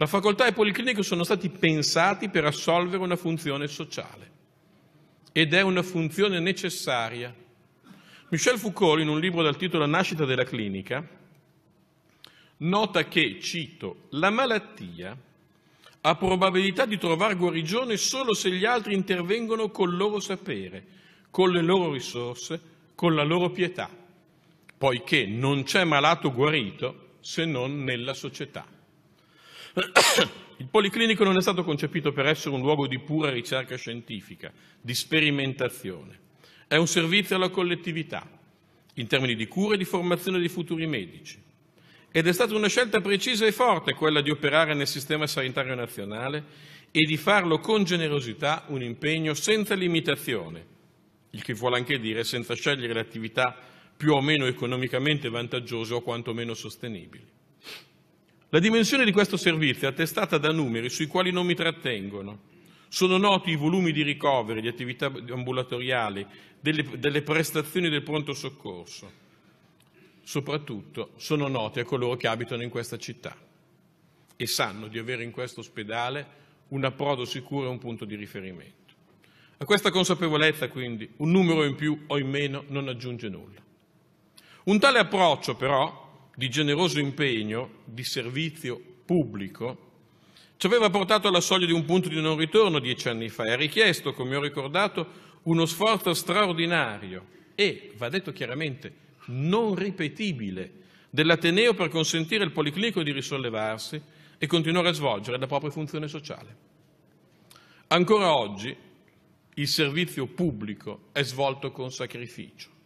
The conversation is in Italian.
La facoltà e il policlinico sono stati pensati per assolvere una funzione sociale ed è una funzione necessaria. Michel Foucault, in un libro dal titolo La nascita della clinica, nota che, cito, la malattia ha probabilità di trovare guarigione solo se gli altri intervengono col loro sapere, con le loro risorse, con la loro pietà, poiché non c'è malato guarito se non nella società. Il Policlinico non è stato concepito per essere un luogo di pura ricerca scientifica, di sperimentazione. È un servizio alla collettività, in termini di cura e di formazione di futuri medici. Ed è stata una scelta precisa e forte quella di operare nel sistema sanitario nazionale e di farlo con generosità un impegno senza limitazione, il che vuole anche dire senza scegliere le attività più o meno economicamente vantaggiose o quantomeno sostenibili. La dimensione di questo servizio è attestata da numeri sui quali non mi trattengono. Sono noti i volumi di ricoveri, di attività ambulatoriali, delle, delle prestazioni del pronto soccorso. Soprattutto sono noti a coloro che abitano in questa città e sanno di avere in questo ospedale un approdo sicuro e un punto di riferimento. A questa consapevolezza, quindi, un numero in più o in meno non aggiunge nulla. Un tale approccio, però, di generoso impegno, di servizio pubblico, ci aveva portato alla soglia di un punto di non ritorno dieci anni fa e ha richiesto, come ho ricordato, uno sforzo straordinario e, va detto chiaramente, non ripetibile dell'Ateneo per consentire al Policlinico di risollevarsi e continuare a svolgere la propria funzione sociale. Ancora oggi il servizio pubblico è svolto con sacrificio.